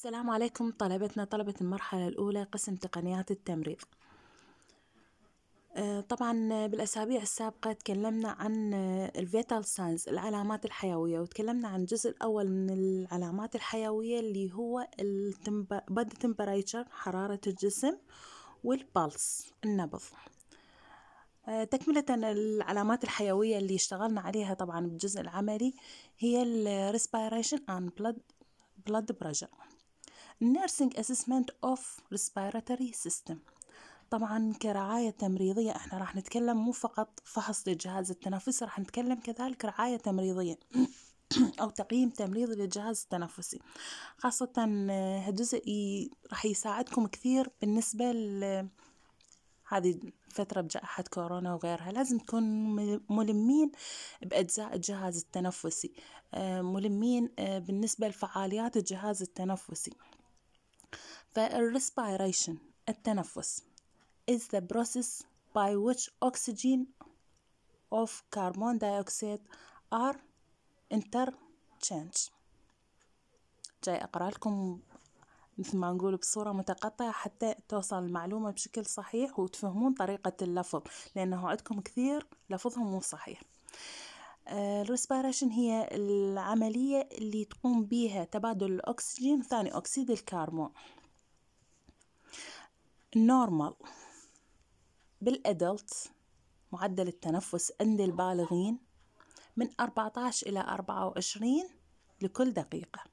السلام عليكم طلبتنا طلبة المرحلة الأولى قسم تقنيات التمريض آه، طبعا بالأسابيع السابقة تكلمنا عن الفيتال ساينز العلامات الحيوية وتكلمنا عن الجزء الأول من العلامات الحيوية اللي هو بادي تمبريتشر حرارة الجسم والبلس النبض آه، تكملة العلامات الحيوية اللي اشتغلنا عليها طبعا بالجزء العملي هي الريسبيريشن and بلد blood pressure nursing assessment of respiratory system طبعا كرعاية تمريضية احنا راح نتكلم مو فقط فحص للجهاز التنفسي راح نتكلم كذلك رعاية تمريضية أو تقييم تمريضي للجهاز التنفسي خاصة هالجزء راح يساعدكم كثير بالنسبة ل هذه فترة بجائحة كورونا وغيرها لازم تكون ملمين بأجزاء الجهاز التنفسي آه، ملمين آه، بالنسبة لفعاليات الجهاز التنفسي فالريسبيريشن التنفس is the process by which oxygen of carbon dioxide are interchanged جاي أقرأ لكم مثل ما نقول بصورة متقطعة حتى توصل المعلومة بشكل صحيح وتفهمون طريقة اللفظ لأنه عندكم كثير لفظهم مو صحيح آه، الريسبيريشن هي العملية اللي تقوم بها تبادل الأكسجين ثاني أكسيد الكربون نورمال بالأدلت معدل التنفس عند البالغين من 14 إلى 24 لكل دقيقة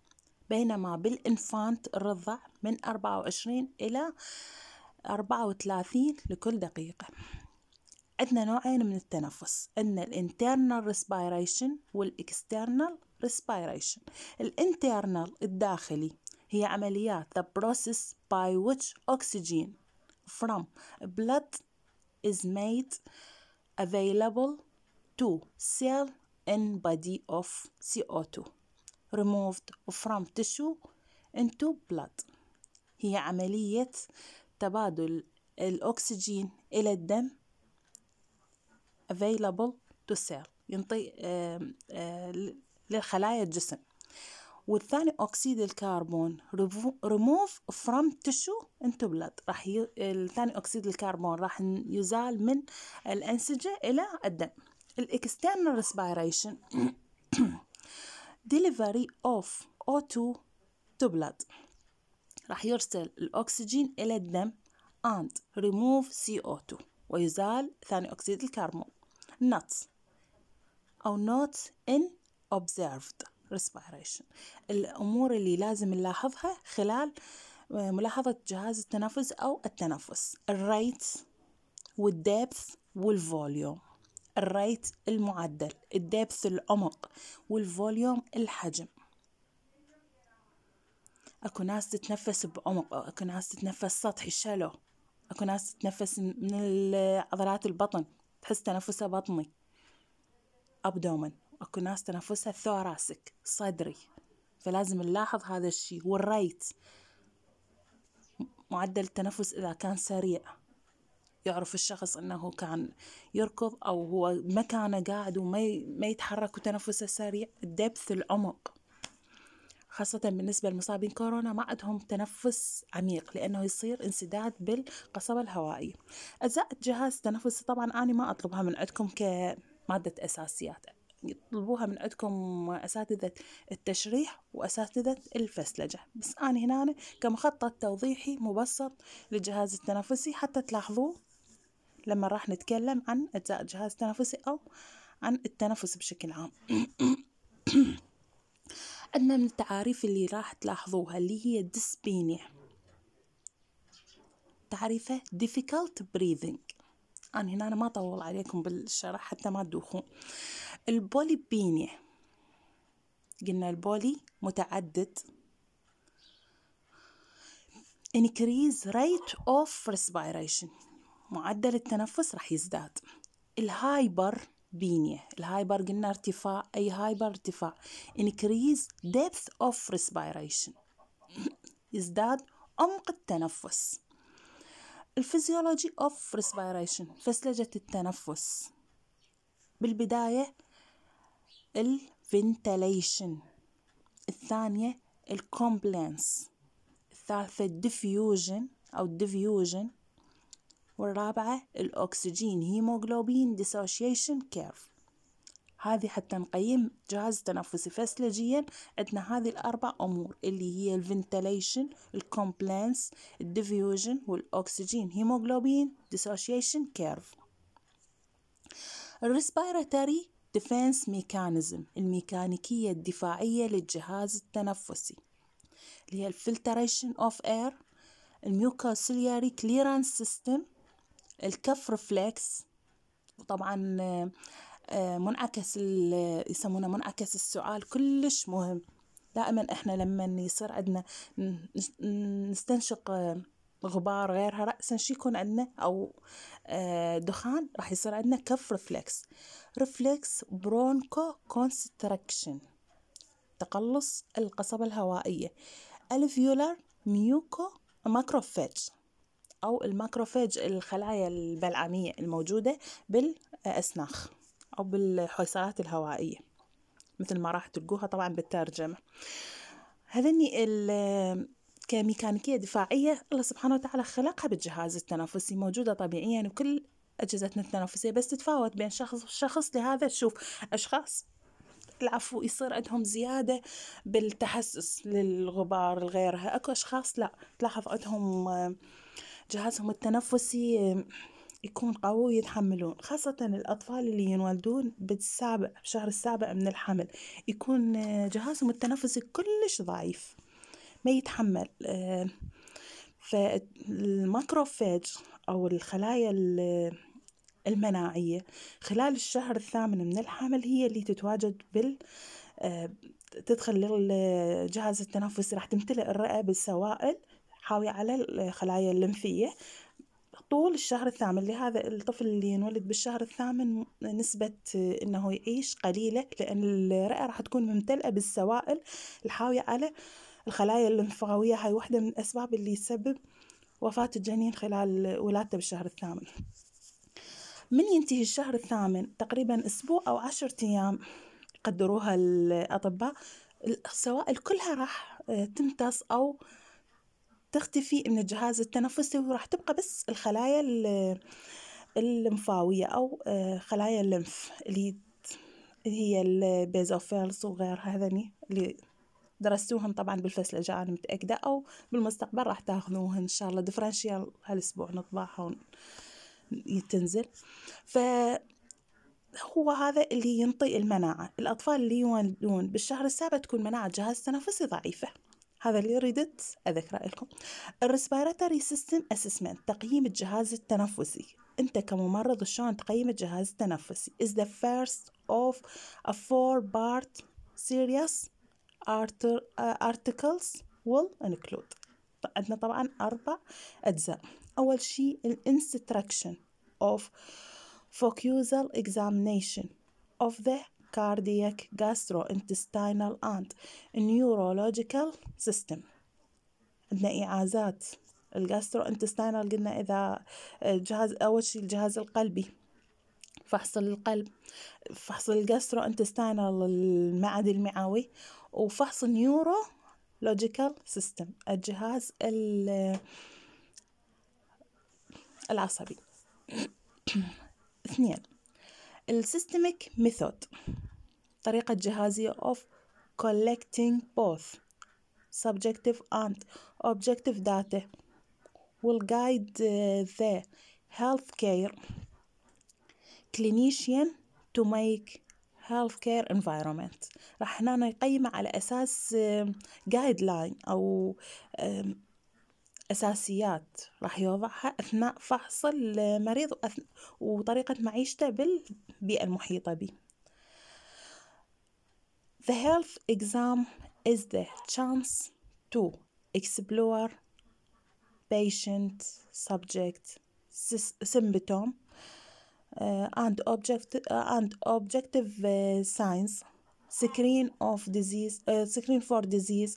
بينما بالإنفانت الرضع من 24 إلى 34 لكل دقيقة عندنا نوعين من التنفس عندنا الانترنال ريسبيريشن والاكسترنال ريسبيريشن الانترنال الداخلي هي عمليات the process by which oxygen from blood is made available to cell in body of CO2 removed from tissue into blood هي عملية تبادل الأكسجين إلى الدم available to cell ينطي آه، للخلايا الجسم والثاني أكسيد الكربون remove from tissue into blood راح ي... الثاني أكسيد الكربون راح يزال من الأنسجة إلى الدم الإكسترنال respiration delivery of O2 to blood راح يرسل الأكسجين إلى الدم and remove CO2 ويزال ثاني أكسيد الكربون not أو not in observed respiration الأمور اللي لازم نلاحظها خلال آه، ملاحظة جهاز التنفس أو التنفس الريت والديبث والفوليوم الريت المعدل الديبث العمق والفوليوم الحجم اكو ناس تتنفس بعمق اكو ناس تتنفس سطحي شالو اكو ناس تتنفس من عضلات البطن تحس تنفسها بطني أبدومن أكو ناس تنفسها ثوراسك صدري فلازم نلاحظ هذا الشيء والريت معدل التنفس إذا كان سريع يعرف الشخص أنه كان يركض أو هو مكانه قاعد وما يتحرك وتنفسه سريع الدبث العمق خاصة بالنسبة لمصابين كورونا ما عندهم تنفس عميق لأنه يصير انسداد بالقصبة الهوائية أجزاء الجهاز التنفسي طبعا أنا ما أطلبها من عندكم كمادة أساسيات يطلبوها من عندكم أساتذة التشريح وأساتذة الفسلجة بس أنا هنا كمخطط توضيحي مبسط للجهاز التنفسي حتى تلاحظوه لما راح نتكلم عن أجزاء الجهاز التنفسي أو عن التنفس بشكل عام عندنا من التعاريف اللي راح تلاحظوها اللي هي dyspnea تعريفه difficult breathing أنا هنا أنا ما أطول عليكم بالشرح حتى ما تدوخون البوليبينيا قلنا البولي متعدد increase rate of respiration معدل التنفس راح يزداد الهايبر بينيه الهايبر قلنا ارتفاع أي هايبر ارتفاع increase depth of respiration يزداد عمق التنفس الفيزيولوجي اوف respiration فسلجة التنفس بالبداية الفنتليشن الثانية الكومبلنس الثالثة الديفيوجن أو الديفيوجن والرابعة الأكسجين هيموغلوبين ديسوشيشن كيرف هذه حتى نقيم جهاز تنفسي فسلجيا عندنا هذه الأربع أمور اللي هي الفنتليشن الكومبلانس الديفيوجن والأكسجين هيموغلوبين ديسوشيشن كيرف الريسبيراتوري ديفنس ميكانيزم الميكانيكية الدفاعية للجهاز التنفسي اللي هي الفلتريشن اوف اير الميوكوسيلياري كليرانس سيستم الكف ريفلكس وطبعا آه، منعكس يسمونه منعكس السعال كلش مهم دائما احنا لما يصير عندنا نستنشق آه، غبار غيرها رأسا شي يكون عندنا أو آه، دخان راح يصير عندنا كف ريفلكس ريفلكس برونكو كونستركشن تقلص القصبة الهوائية الفيولار ميوكو ماكروفاج أو الماكروفاج الخلايا البلعمية الموجودة بالأسناخ أو بالحويصلات الهوائية مثل ما راح تلقوها طبعا بالترجمة هذني كميكانيكية دفاعية الله سبحانه وتعالى خلقها بالجهاز التنفسي موجودة طبيعيا وكل أجهزتنا التنفسية بس تتفاوت بين شخص وشخص لهذا تشوف أشخاص العفو يصير عندهم زيادة بالتحسس للغبار لغيرها أكو أشخاص لا تلاحظ عندهم جهازهم التنفسي يكون قوي ويتحملون خاصة الأطفال اللي ينولدون بالسابع بالشهر السابع من الحمل يكون آه، جهازهم التنفسي كلش ضعيف ما يتحمل فالماكروفاج أو الخلايا المناعية خلال الشهر الثامن من الحمل هي اللي تتواجد بال آه، تدخل للجهاز التنفسي راح تمتلئ الرئة بالسوائل حاوي على الخلايا الليمفية طول الشهر الثامن لهذا الطفل اللي ينولد بالشهر الثامن نسبة انه يعيش قليلة لان الرئة راح تكون ممتلئة بالسوائل الحاوية على الخلايا الليمفاوية هاي واحدة من الاسباب اللي يسبب وفاة الجنين خلال ولادته بالشهر الثامن من ينتهي الشهر الثامن تقريبا أسبوع أو عشرة أيام قدروها الأطباء السوائل كلها راح تمتص أو تختفي من الجهاز التنفسي وراح تبقى بس الخلايا اللمفاوية أو آه، خلايا اللمف اللي هي البيزوفيلز وغيرها هذني اللي درستوهن طبعا بالفصل الجاي أنا متأكدة أو بالمستقبل راح تاخذوها إن شاء الله ديفرنشيال هالأسبوع نطبعها تنزل ف هو هذا اللي ينطي المناعة الأطفال اللي يولدون بالشهر السابع تكون مناعة جهاز تنفسي ضعيفة هذا اللي ردت أذكر لكم الريسبيراتوري سيستم اسسمنت تقييم الجهاز التنفسي أنت كممرض شلون تقيم الجهاز التنفسي is the first of a four part series uh, articles will include عندنا طبعا أربع أجزاء أول شيء الانستراكشن of focusal examination of the cardiac, gastrointestinal and neurological system عندنا إعازات ال انتستينال قلنا إذا آه، جهاز أول شيء الجهاز القلبي فحص القلب فحص ال انتستينال المعدي المعوي وفحص النيورو لوجيكال سيستم الجهاز العصبي اثنين السيستميك ميثود طريقة جهازية of collecting both subjective and objective data will guide the healthcare clinician to make healthcare environment راح هنا نقيمه على أساس guideline أو أساسيات راح يوضعها أثناء فحص المريض وطريقة معيشته بالبيئة المحيطة به The health exam is the chance to explore patient, subject, symptom, uh, and object uh, and objective uh, signs, screen of disease, uh, screen for disease,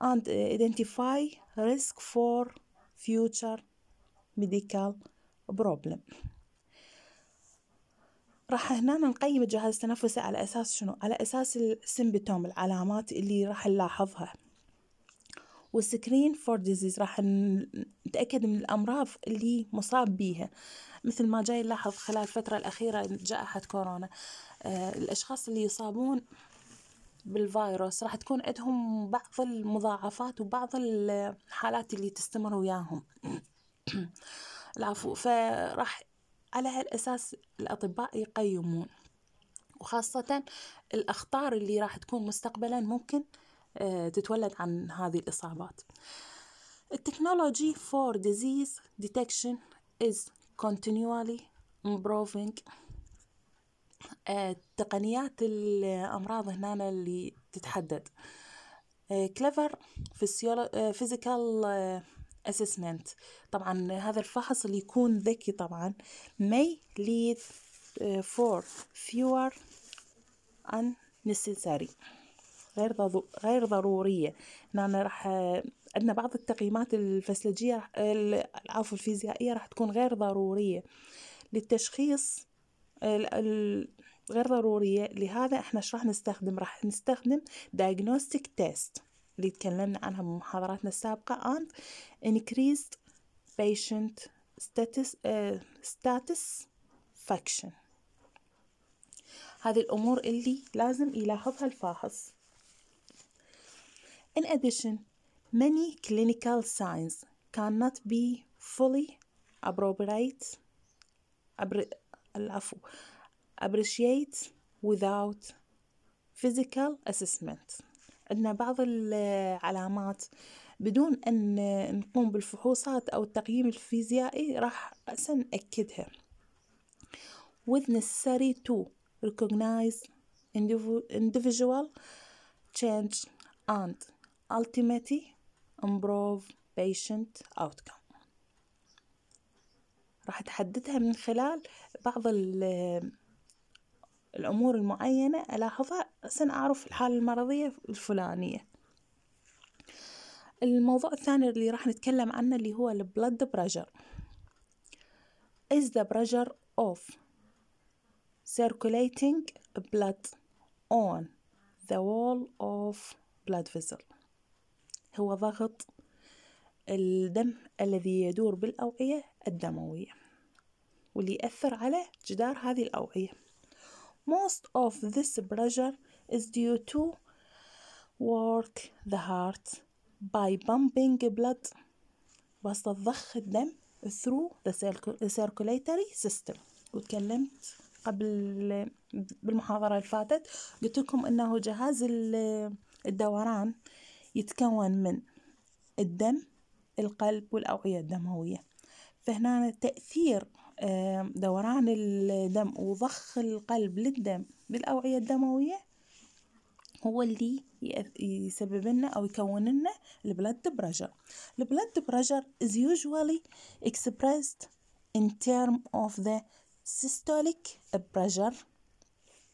and uh, identify risk for future medical problem. راح هنا نقيم الجهاز التنفسي على أساس شنو؟ على أساس السيمبتوم العلامات اللي راح نلاحظها والسكرين فور ديزيز راح نتأكد من الأمراض اللي مصاب بيها مثل ما جاي نلاحظ خلال الفترة الأخيرة جائحة كورونا آه، الأشخاص اللي يصابون بالفيروس راح تكون عندهم بعض المضاعفات وبعض الحالات اللي تستمر وياهم العفو فراح على هالأساس الأطباء يقيمون وخاصة الأخطار اللي راح تكون مستقبلا ممكن آه، تتولد عن هذه الإصابات التكنولوجي for disease detection is continually improving آه، تقنيات الأمراض هنا اللي تتحدد كليفر آه، فيزيكال assessment طبعا هذا الفحص اللي يكون ذكي طبعا may lead uh, for fewer unnecessary غير غير ضرورية نحن راح عندنا بعض التقييمات الفسلجية العفو الفيزيائية راح تكون غير ضرورية للتشخيص غير ضرورية لهذا احنا راح نستخدم راح نستخدم diagnostic test اللي تكلمنا عنها بمحاضراتنا السابقة and increased patient status, uh, satisfaction هذه الأمور اللي لازم يلاحظها الفاحص In addition, many clinical signs cannot be fully appropriate العفو appreciate without physical assessment عندنا بعض العلامات بدون أن نقوم بالفحوصات أو التقييم الفيزيائي راح سنأكدها نأكدها with necessary to recognize individual change and ultimately improve patient outcome راح تحددها من خلال بعض الأمور المعينة ألاحظها عشان أعرف الحالة المرضية الفلانية الموضوع الثاني اللي راح نتكلم عنه اللي هو البلد بريشر is the pressure of circulating blood on the wall of blood vessel هو ضغط الدم الذي يدور بالأوعية الدموية واللي يأثر على جدار هذه الأوعية Most of this pressure is due to work the heart by pumping blood وسط ضخ الدم through the circulatory system وتكلمت قبل بالمحاضرة اللي فاتت قلت لكم انه جهاز الدوران يتكون من الدم القلب والأوعية الدموية فهنا تأثير دوران الدم وضخ القلب للدم بالأوعية الدموية هو اللي يسبب لنا أو يكون لنا البلد بريشر البلد بريشر is usually expressed in term of the systolic pressure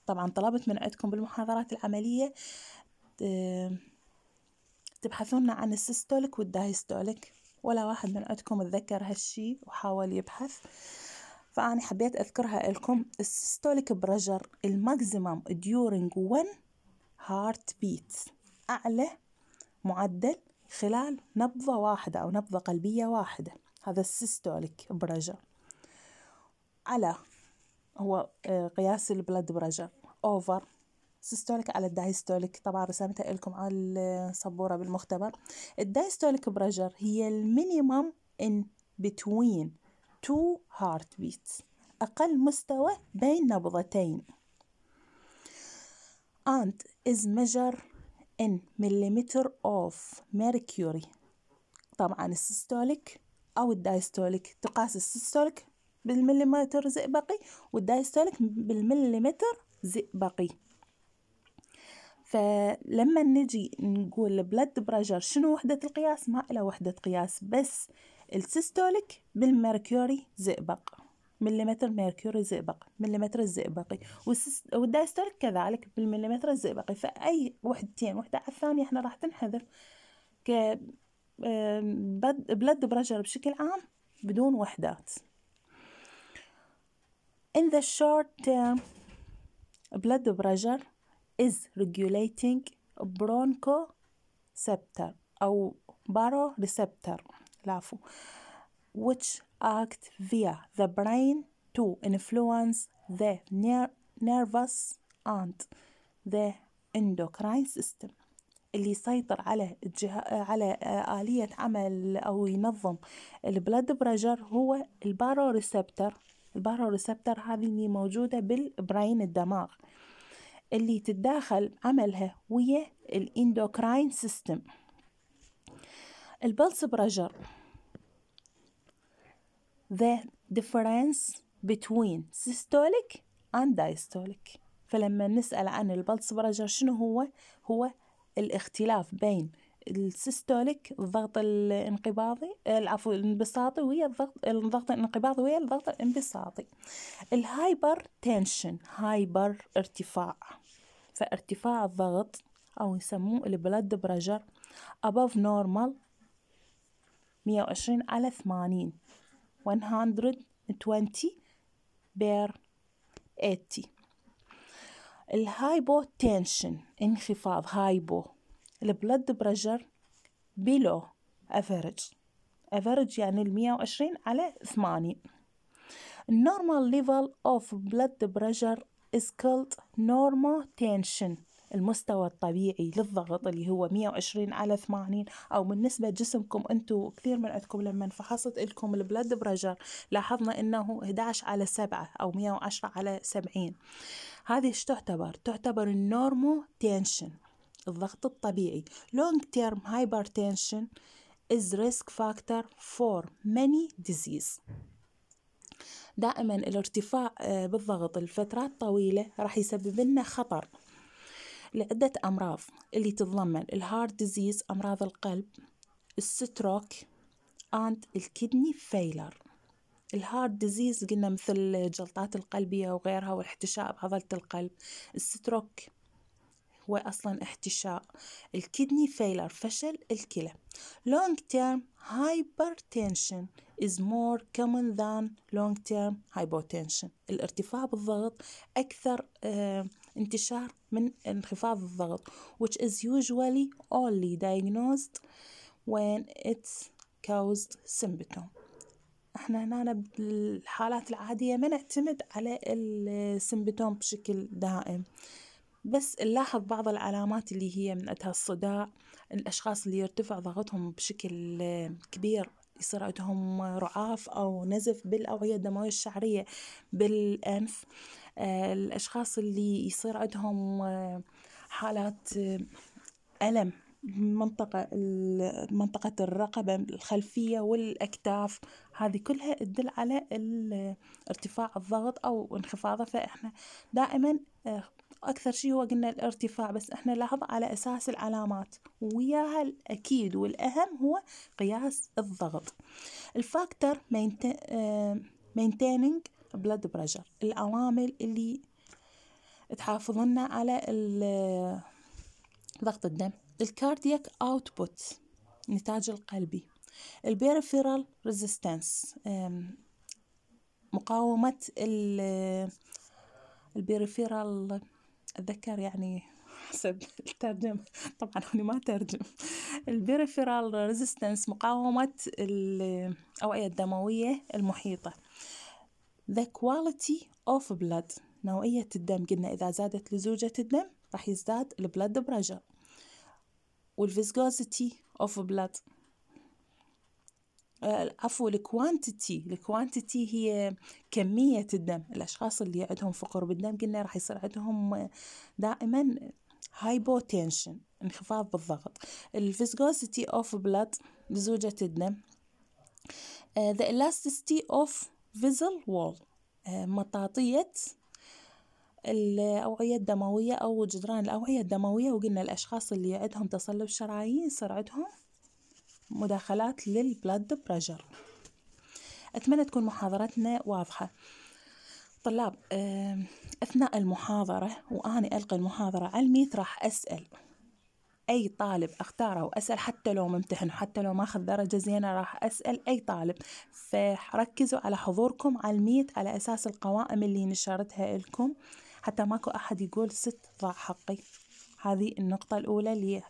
طبعا طلبت من عندكم بالمحاضرات العملية تبحثون عن السيستوليك والدايستوليك ولا واحد من عندكم تذكر هالشي وحاول يبحث فأنا حبيت أذكرها لكم السيستوليك بريجر الماكسيمم ديورينج 1 هارت بيت أعلى معدل خلال نبضة واحدة أو نبضة قلبية واحدة هذا السيستوليك بريجر على هو آه، قياس البلد بريجر اوفر سيستوليك على الدايستوليك طبعا رسمتها لكم على السبوره آه، بالمختبر الدايستوليك بريشر هي المينيمم ان بتوين تو هارت بيتس أقل مستوى بين نبضتين and is measured in مليمتر of mercury طبعا السيستوليك أو الدايستوليك تقاس السيستوليك بالمليمتر زئبقي والدايستوليك بالمليمتر زئبقي فلما نجي نقول بلد بريشر شنو وحدة القياس ما إلى وحدة قياس بس السيستوليك بالمركوري زئبق مليمتر ميركوري زئبق مليمتر الزئبقي والدايستوليك كذلك بالمليمتر الزئبقي فأي وحدتين وحدة على الثانية احنا راح تنحذف ك بلد برجر بشكل عام بدون وحدات in the short term blood pressure is regulating bronchoceptor أو baroreceptor العفو which act via the brain to influence the nervous and the endocrine system اللي يسيطر على الجه... على آلية عمل أو ينظم البلد بريشر هو البارو ريسبتر هذه اللي موجودة بالبراين الدماغ اللي تتداخل عملها ويا الاندوكراين سيستم البلس برجر the difference between systolic and diastolic فلما نسأل عن البلس برجر شنو هو هو الاختلاف بين السيستوليك الضغط الانقباضي العفو الانبساطي ويا الضغط الضغط الانقباضي ويا الضغط الانبساطي الهايبر تنشن هايبر ارتفاع فارتفاع الضغط أو يسموه البلد برجر above normal 120 على 80 120 بير 80 الهايبو تنشن انخفاض هايبو البلد برجر بيلو افرج افرج يعني ال 120 على 80 النورمال ليفل اوف بلد برجر is called normal tension المستوى الطبيعي للضغط اللي هو 120 على 80 او بالنسبه لجسمكم انتم كثير من عندكم لما فحصت لكم البلد برجر لاحظنا انه 11 على 7 او 110 على 70 هذه ايش تعتبر تعتبر النورمو تنشن الضغط الطبيعي long term hypertension is risk factor for many ديزيز دائما الارتفاع آه، بالضغط لفترات طويلة راح يسبب لنا خطر لعدة أمراض اللي تتضمن الهارد ديزيز أمراض القلب الستروك أند الكدني فيلر الهارد ديزيز قلنا مثل جلطات القلبية وغيرها واحتشاء بعضلة القلب الستروك هو أصلا احتشاء الكدني فيلر فشل الكلى لونج تيرم هايبرتنشن is more common than long-term hypotension الارتفاع بالضغط أكثر آه، انتشار من انخفاض الضغط which is usually only diagnosed when it's caused symptom احنا هنا بالحالات العادية ما نعتمد على السمبتوم بشكل دائم بس نلاحظ بعض العلامات اللي هي من أدها الصداع الأشخاص اللي يرتفع ضغطهم بشكل آه، كبير يصير عندهم رعاف أو نزف بالأوعية الدموية الشعرية بالأنف آه، الأشخاص اللي يصير عندهم آه، حالات آه، ألم منطقة منطقة الرقبة الخلفية والأكتاف هذه كلها تدل على ارتفاع الضغط أو انخفاضه فإحنا دائما وأكثر شيء هو قلنا الارتفاع بس إحنا لاحظ على أساس العلامات وياها الأكيد والأهم هو قياس الضغط الفاكتور مينتيننج بلاد بريشر العوامل اللي تحافظ لنا على آه، ضغط الدم الكاردياك اوتبوت النتاج القلبي البيرفيرال ريزيستنس مقاومة البيرفيرال آه، أتذكر يعني حسب الترجمة طبعا انا ما ترجم البيريفيرال ريزيستنس مقاومة الأوعية الدموية المحيطة the quality of blood نوعية الدم قلنا إذا زادت لزوجة الدم راح يزداد البلد بريشر والفيسكوزيتي of blood عفوا الكوانتيتي الكوانتيتي هي كمية الدم الأشخاص اللي عندهم فقر بالدم قلنا راح يصير عندهم دائما هايبوتنشن انخفاض بالضغط الفيسكوسيتي اوف بلاد لزوجة الدم ذا آه، elasticity اوف فيزل وول مطاطية الأوعية الدموية أو جدران الأوعية الدموية وقلنا الأشخاص اللي عندهم تصلب شرايين صار عندهم مداخلات للبلد بريشر أتمنى تكون محاضرتنا واضحة طلاب آه، أثناء المحاضرة وأنا ألقي المحاضرة على الميت راح أسأل أي طالب أختاره وأسأل حتى لو ممتحن حتى لو ما أخذ درجة زينة راح أسأل أي طالب فركزوا على حضوركم على الميت على أساس القوائم اللي نشرتها لكم حتى ماكو أحد يقول ست ضاع حقي هذه النقطة الأولى اللي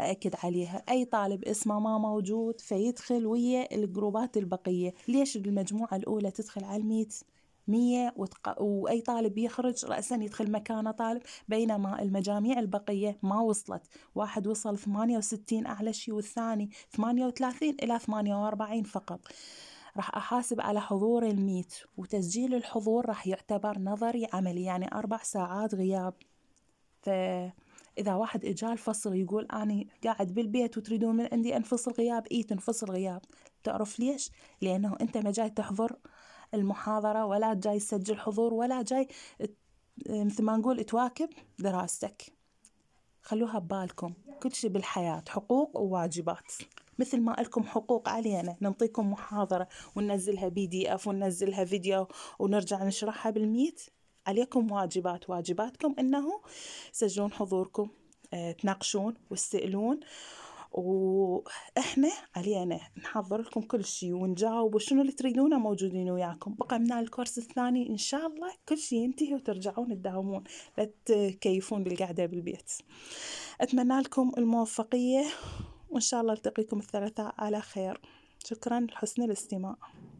أأكد عليها أي طالب اسمه ما موجود فيدخل ويا الجروبات البقية ليش المجموعة الأولى تدخل على الميت مية وتق... وأي طالب يخرج رأسا يدخل مكانه طالب بينما المجاميع البقية ما وصلت واحد وصل 68 أعلى شيء والثاني 38 إلى 48 فقط راح أحاسب على حضور الميت وتسجيل الحضور راح يعتبر نظري عملي يعني أربع ساعات غياب ف إذا واحد إجا الفصل يقول أنا قاعد بالبيت وتريدون من عندي أنفصل غياب إي تنفصل غياب تعرف ليش؟ لأنه أنت ما جاي تحضر المحاضرة ولا جاي تسجل حضور ولا جاي مثل ما نقول تواكب دراستك خلوها ببالكم كل شيء بالحياة حقوق وواجبات مثل ما لكم حقوق علينا نعطيكم محاضرة وننزلها بي دي اف وننزلها فيديو ونرجع نشرحها بالميت عليكم واجبات واجباتكم أنه تسجلون حضوركم آه، تناقشون وتسألون واحنا علينا نحضر لكم كل شيء ونجاوب وشنو اللي تريدونه موجودين وياكم بقى من الكورس الثاني ان شاء الله كل شيء ينتهي وترجعون تداومون لا تكيفون بالقعده بالبيت اتمنى لكم الموفقيه وان شاء الله التقيكم الثلاثاء على خير شكرا لحسن الاستماع